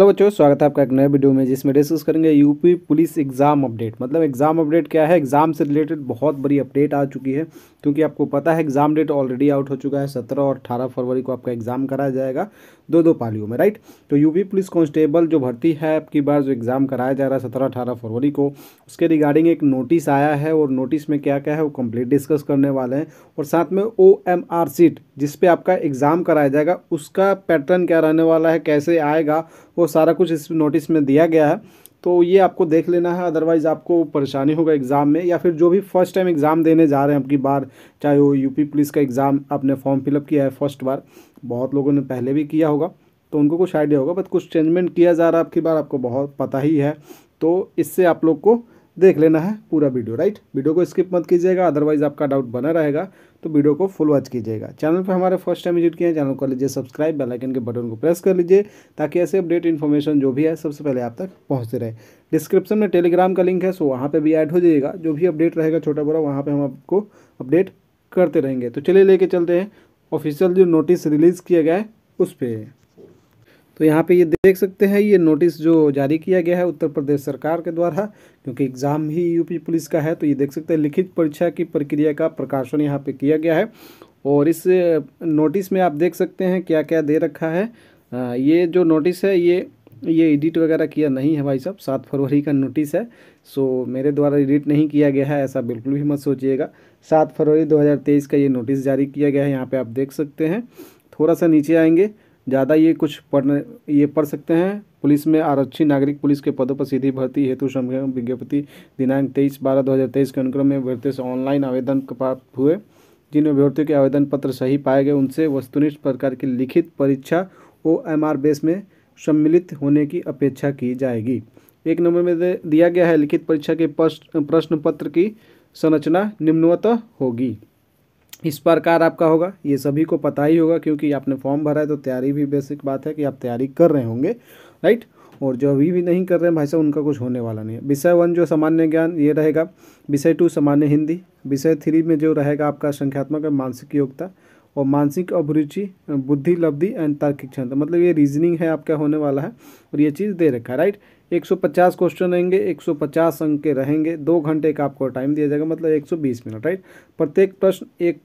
hello बच्चों स्वागत है आपका एक नए वीडियो में जिसमें डिस्कस करेंगे यूपी पुलिस एग्ज़ाम अपडेट मतलब एग्ज़ाम अपडेट क्या है एग्ज़ाम से रिलेटेड बहुत बड़ी अपडेट आ चुकी है क्योंकि आपको पता है एग्ज़ाम डेट ऑलरेडी आउट हो चुका है सत्रह और अठारह फरवरी को आपका एग्ज़ाम कराया जाएगा दो दो पालियों में राइट तो यूपी पुलिस कांस्टेबल जो भर्ती है आपकी बार जो एग्ज़ाम कराया जा रहा है सत्रह अठारह फरवरी को उसके रिगार्डिंग एक नोटिस आया है और नोटिस में क्या क्या है वो कंप्लीट डिस्कस करने वाले हैं और साथ में ओ एम आर सीट जिसपे आपका एग्ज़ाम कराया जाएगा उसका पैटर्न क्या रहने वाला है कैसे आएगा वो सारा कुछ इस नोटिस में दिया गया है तो ये आपको देख लेना है अदरवाइज़ आपको परेशानी होगा एग्ज़ाम में या फिर जो भी फर्स्ट टाइम एग्ज़ाम देने जा रहे हैं आपकी बार चाहे वो यूपी पुलिस का एग्ज़ाम आपने फॉर्म फिलअप किया है फर्स्ट बार बहुत लोगों ने पहले भी किया होगा तो उनको कुछ आइडिया होगा बट कुछ चेंजमेंट किया जा रहा है आपकी बार आपको बहुत पता ही है तो इससे आप लोग को देख लेना है पूरा वीडियो राइट वीडियो को स्किप मत कीजिएगा अदरवाइज आपका डाउट बना रहेगा तो वीडियो को फुल वॉच कीजिएगा चैनल पर हमारे फर्स्ट टाइम विजिट किया है चैनल को लीजिए सब्सक्राइब बेल आइकन के बटन को प्रेस कर लीजिए ताकि ऐसे अपडेट इन्फॉर्मेशन जो भी है सबसे पहले आप तक पहुँचते रहे डिस्क्रिप्शन में टेलीग्राम का लिंक है सो वहाँ पर भी ऐड हो जाएगा जो भी अपडेट रहेगा छोटा बड़ा वहाँ पर हम आपको अपडेट करते रहेंगे तो चलिए लेके चलते हैं ऑफिशियल जो नोटिस रिलीज़ किया गया है उस पर तो यहाँ पे ये देख सकते हैं ये नोटिस जो जारी किया गया है उत्तर प्रदेश सरकार के द्वारा क्योंकि एग्ज़ाम ही यूपी पुलिस का है तो ये देख सकते हैं लिखित परीक्षा की प्रक्रिया का प्रकाशन यहाँ पे किया गया है और इस नोटिस में आप देख सकते हैं क्या क्या दे रखा है आ, ये जो नोटिस है ये ये एडिट वगैरह किया नहीं है भाई साहब सात फरवरी का नोटिस है सो मेरे द्वारा एडिट नहीं किया गया है ऐसा बिल्कुल भी मत सोचिएगा सात फरवरी 2023 का ये नोटिस जारी किया गया है यहाँ पे आप देख सकते हैं थोड़ा सा नीचे आएंगे ज़्यादा ये कुछ पढ़ ये पढ़ सकते हैं पुलिस में आरक्षी नागरिक पुलिस के पदों पर सीधी भर्ती हेतु विज्ञप्ति दिनांक तेईस बारह दो हज़ार तेईस के अनुक्रम में अभ्यर्थियों से ऑनलाइन आवेदन प्राप्त हुए जिन अभ्यर्थियों के आवेदन पत्र सही पाए गए उनसे वस्तुनिष्ठ प्रकार की लिखित परीक्षा ओ एम आर बेस में सम्मिलित होने की अपेक्षा की जाएगी एक नंबर में दिया गया है लिखित परीक्षा के प्रश्न पत्र की संरचना निम्नवत होगी इस प्रकार आपका होगा ये सभी को पता ही होगा क्योंकि आपने फॉर्म भरा है तो तैयारी भी बेसिक बात है कि आप तैयारी कर रहे होंगे राइट और जो अभी भी नहीं कर रहे हैं भाई साहब उनका कुछ होने वाला नहीं है विषय वन जो सामान्य ज्ञान ये रहेगा विषय टू सामान्य हिंदी विषय थ्री में जो रहेगा आपका संख्यात्मक मानसिक योग्यता और मानसिक अभिरुचि बुद्धि लब्धि एंड तार्किक क्षमता मतलब ये रीजनिंग है आपका होने वाला है और ये चीज़ दे रखा है राइट 150 क्वेश्चन रहेंगे 150 अंक के रहेंगे दो घंटे का आपको टाइम दिया जाएगा मतलब 120 मिनट राइट प्रत्येक प्रश्न एक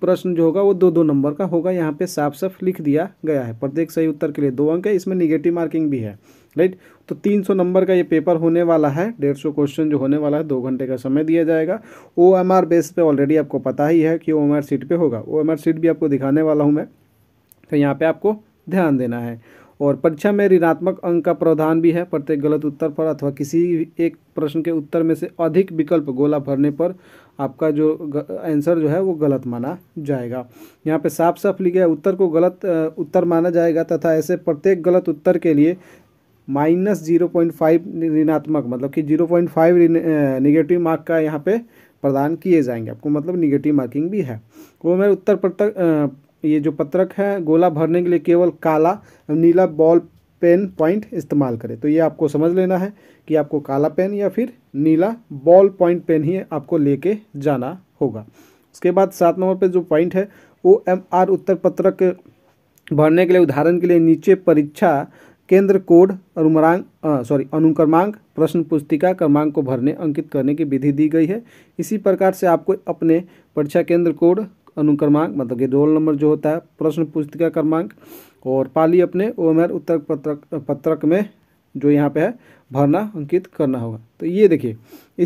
प्रश्न जो होगा वो दो दो नंबर का होगा यहाँ पे साफ साफ लिख दिया गया है प्रत्येक सही उत्तर के लिए दो अंक है इसमें निगेटिव मार्किंग भी है राइट तो 300 नंबर का ये पेपर होने वाला है 150 क्वेश्चन जो होने वाला है दो घंटे का समय दिया जाएगा ओ एम आर बेस पे ऑलरेडी आपको पता ही है कि ओ एम आर सीट पर होगा ओ एम आर सीट भी आपको दिखाने वाला हूँ मैं तो यहाँ पर आपको ध्यान देना है और परीक्षा में ऋणात्मक अंक का प्रावधान भी है प्रत्येक गलत उत्तर पर अथवा किसी एक प्रश्न के उत्तर में से अधिक विकल्प गोला भरने पर आपका जो आंसर जो है वो गलत माना जाएगा यहाँ पे साफ साफ लिखा है उत्तर को गलत उत्तर माना जाएगा तथा ऐसे प्रत्येक गलत उत्तर के लिए माइनस जीरो पॉइंट फाइव ऋणात्मक मतलब कि zero point five negative mark का यहाँ पे प्रदान किए जाएंगे आपको मतलब निगेटिव मार्किंग भी है वो मैं उत्तर प्रत्येक ये जो पत्रक है गोला भरने के लिए केवल काला नीला बॉल पेन पॉइंट इस्तेमाल करें तो ये आपको समझ लेना है कि आपको काला पेन या फिर नीला बॉल पॉइंट पेन ही आपको लेके जाना होगा उसके बाद सात नंबर पे जो पॉइंट है वो एम आर उत्तर पत्रक भरने के लिए उदाहरण के लिए नीचे परीक्षा केंद्र कोड अनुमरांक सॉरी अनुक्रमांक प्रश्न पुस्तिका क्रमांक को भरने अंकित करने की विधि दी गई है इसी प्रकार से आपको अपने परीक्षा केंद्र कोड अनुक्रमांक मतलब कि रोल नंबर जो होता है प्रश्न पुस्तिका क्रमांक और पाली अपने ओमर उत्तर पत्रक पत्रक में जो यहाँ पे है भरना अंकित करना होगा तो ये देखिए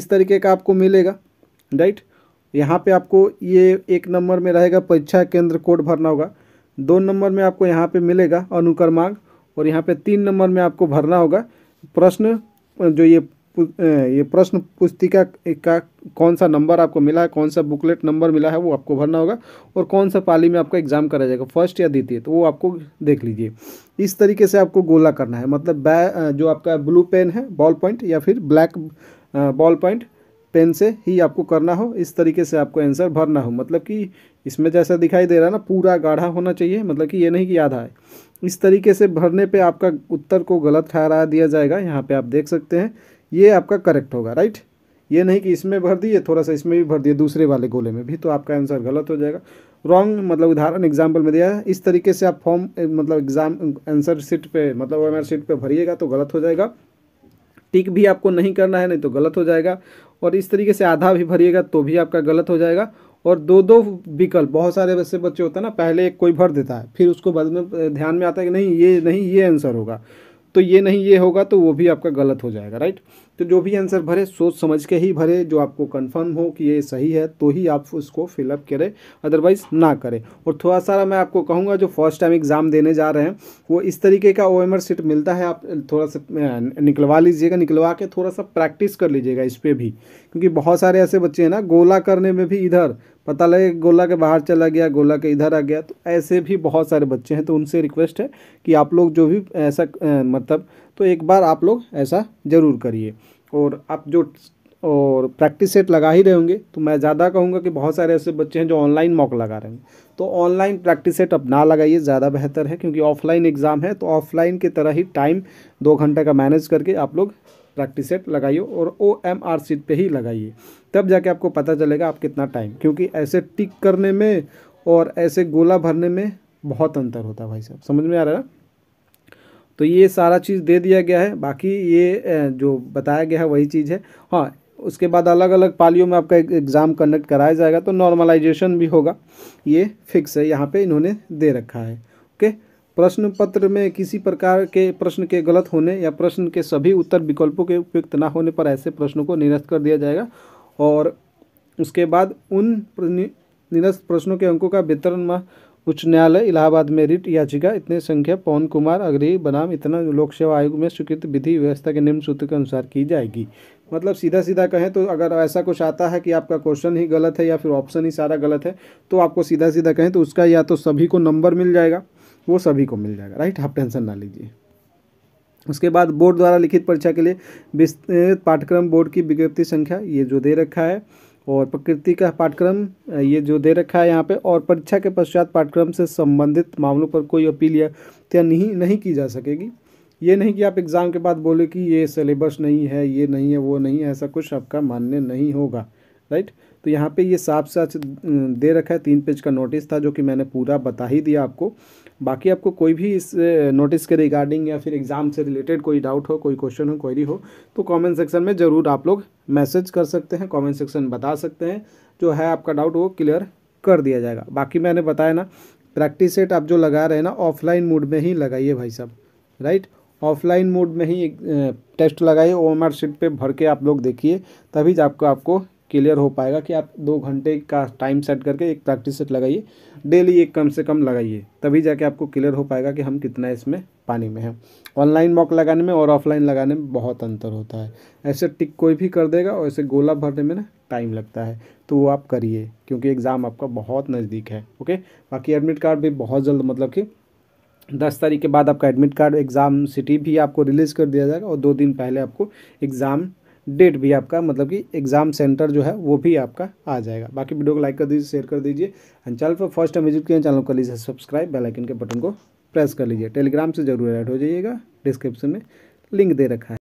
इस तरीके का आपको मिलेगा राइट यहाँ पे आपको ये एक नंबर में रहेगा परीक्षा केंद्र कोड भरना होगा दो नंबर में आपको यहाँ पे मिलेगा अनुक्रमांक और यहाँ पे तीन नंबर में आपको भरना होगा प्रश्न जो ये ये प्रश्न पुस्तिका का कौन सा नंबर आपको मिला है कौन सा बुकलेट नंबर मिला है वो आपको भरना होगा और कौन सा पाली में आपका एग्जाम करा जाएगा फर्स्ट या द्वितीय तो वो आपको देख लीजिए इस तरीके से आपको गोला करना है मतलब जो आपका ब्लू पेन है बॉल पॉइंट या फिर ब्लैक बॉल पॉइंट पेन से ही आपको करना हो इस तरीके से आपको आंसर भरना हो मतलब कि इसमें जैसा दिखाई दे रहा है ना पूरा गाढ़ा होना चाहिए मतलब कि ये नहीं कि आधा है इस तरीके से भरने पे आपका उत्तर को गलत ठहरा दिया जाएगा यहाँ पे आप देख सकते हैं ये आपका करेक्ट होगा राइट ये नहीं कि इसमें भर दिए थोड़ा सा इसमें भी भर दिए दूसरे वाले गोले में भी तो आपका आंसर गलत हो जाएगा रॉन्ग मतलब उदाहरण एग्जाम्पल में दिया है इस तरीके से आप फॉर्म मतलब एग्जाम आंसर सीट पे मतलब ओ सीट पे भरिएगा तो गलत हो जाएगा टिक भी आपको नहीं करना है नहीं तो गलत हो जाएगा और इस तरीके से आधा भी भरिएगा तो भी आपका गलत हो जाएगा और दो दो विकल्प बहुत सारे वैसे बच्चे होते हैं ना पहले एक कोई भर देता है फिर उसको बाद में ध्यान में आता है कि नहीं ये नहीं ये आंसर होगा तो ये नहीं ये होगा तो वो भी आपका गलत हो जाएगा राइट तो जो भी आंसर भरे सोच समझ के ही भरे जो आपको कंफर्म हो कि ये सही है तो ही आप उसको फिलअप करें अदरवाइज़ ना करें और थोड़ा सारा मैं आपको कहूँगा जो फर्स्ट टाइम एग्ज़ाम देने जा रहे हैं वो इस तरीके का ओ सीट मिलता है आप थोड़ा सा निकलवा लीजिएगा निकलवा के थोड़ा सा प्रैक्टिस कर लीजिएगा इस पर भी क्योंकि बहुत सारे ऐसे बच्चे हैं ना गोला करने में भी इधर पता लगे गोला के बाहर चला गया गोला के इधर आ गया तो ऐसे भी बहुत सारे बच्चे हैं तो उनसे रिक्वेस्ट है कि आप लोग जो भी ऐसा मतलब तो एक बार आप लोग ऐसा ज़रूर करिए और आप जो और प्रैक्टिस सेट लगा ही रहे होंगे तो मैं ज़्यादा कहूँगा कि बहुत सारे ऐसे बच्चे हैं जो ऑनलाइन मॉक लगा रहे हैं तो ऑनलाइन प्रैक्टिस सेट अब ना लगाइए ज़्यादा बेहतर है क्योंकि ऑफलाइन एग्ज़ाम है तो ऑफलाइन की तरह ही टाइम दो घंटे का मैनेज करके आप लोग प्रैक्टिस सेट लगाइए और ओ एम आर सीट पर ही लगाइए तब जाके आपको पता चलेगा आप कितना टाइम क्योंकि ऐसे टिक करने में और ऐसे गोला भरने में बहुत अंतर होता है भाई साहब समझ में आ रहा है तो ये सारा चीज़ दे दिया गया है बाकी ये जो बताया गया है वही चीज़ है हाँ उसके बाद अलग अलग पालियों में आपका एग्ज़ाम कंडक्ट कराया जाएगा तो नॉर्मलाइजेशन भी होगा ये फिक्स है यहाँ पे इन्होंने दे रखा है ओके प्रश्न पत्र में किसी प्रकार के प्रश्न के गलत होने या प्रश्न के सभी उत्तर विकल्पों के उपयुक्त ना होने पर ऐसे प्रश्नों को निरस्त कर दिया जाएगा और उसके बाद उन निरस्त प्रश्नों के अंकों का वितरण उच्च न्यायालय इलाहाबाद में रिट याचिका इतने संख्या पवन कुमार अग्री बनाम इतना लोक सेवा आयोग में स्वीकृत विधि व्यवस्था के निम्न सूत्र के अनुसार की जाएगी मतलब सीधा सीधा कहें तो अगर ऐसा कुछ आता है कि आपका क्वेश्चन ही गलत है या फिर ऑप्शन ही सारा गलत है तो आपको सीधा सीधा कहें तो उसका या तो सभी को नंबर मिल जाएगा वो सभी को मिल जाएगा राइट आप टेंशन ना लीजिए उसके बाद बोर्ड द्वारा लिखित परीक्षा के लिए विस्तृत पाठ्यक्रम बोर्ड की विज्ञप्ति संख्या ये जो दे रखा है और प्रकृति का पाठ्यक्रम ये जो दे रखा है यहाँ पे और परीक्षा के पश्चात पाठ्यक्रम से संबंधित मामलों पर कोई अपील या त्या नहीं नहीं की जा सकेगी ये नहीं कि आप एग्ज़ाम के बाद बोले कि ये सिलेबस नहीं है ये नहीं है वो नहीं है ऐसा कुछ आपका मान्य नहीं होगा राइट तो यहाँ पे ये साफ साफ दे रखा है तीन पेज का नोटिस था जो कि मैंने पूरा बता ही दिया आपको बाकी आपको कोई भी इस नोटिस के रिगार्डिंग या फिर एग्ज़ाम से रिलेटेड कोई डाउट हो कोई क्वेश्चन हो क्वेरी हो तो कमेंट सेक्शन में ज़रूर आप लोग मैसेज कर सकते हैं कमेंट सेक्शन बता सकते हैं जो है आपका डाउट वो क्लियर कर दिया जाएगा बाकी मैंने बताया ना प्रैक्टिस सेट आप जो लगा रहे हैं ना ऑफलाइन मोड में ही लगाइए भाई साहब राइट ऑफलाइन मोड में ही एक टेस्ट लगाइए ओ एम आर शीट पर भर के आप लोग देखिए तभी आपको आपको क्लियर हो पाएगा कि आप दो घंटे का टाइम सेट करके एक प्रैक्टिस सेट लगाइए डेली एक कम से कम लगाइए तभी जाके आपको क्लियर हो पाएगा कि हम कितना इसमें पानी में हैं ऑनलाइन मॉक लगाने में और ऑफलाइन लगाने में बहुत अंतर होता है ऐसे टिक कोई भी कर देगा और ऐसे गोला भरने में ना टाइम लगता है तो वो आप करिए क्योंकि एग्ज़ाम आपका बहुत नज़दीक है ओके बाकी एडमिट कार्ड भी बहुत जल्द मतलब कि दस तारीख के बाद आपका एडमिट कार्ड एग्ज़ाम सिटी भी आपको रिलीज़ कर दिया जाएगा और दो दिन पहले आपको एग्ज़ाम डेट भी आपका मतलब कि एग्ज़ाम सेंटर जो है वो भी आपका आ जाएगा बाकी वीडियो को लाइक कर दीजिए शेयर कर दीजिए एंड चैनल पर फर्स्ट टाइम विजिट किए चैनल कर लीजिए सब्सक्राइब बेलाइकन के बटन को प्रेस कर लीजिए टेलीग्राम से जरूर एड हो जाइएगा डिस्क्रिप्शन में लिंक दे रखा है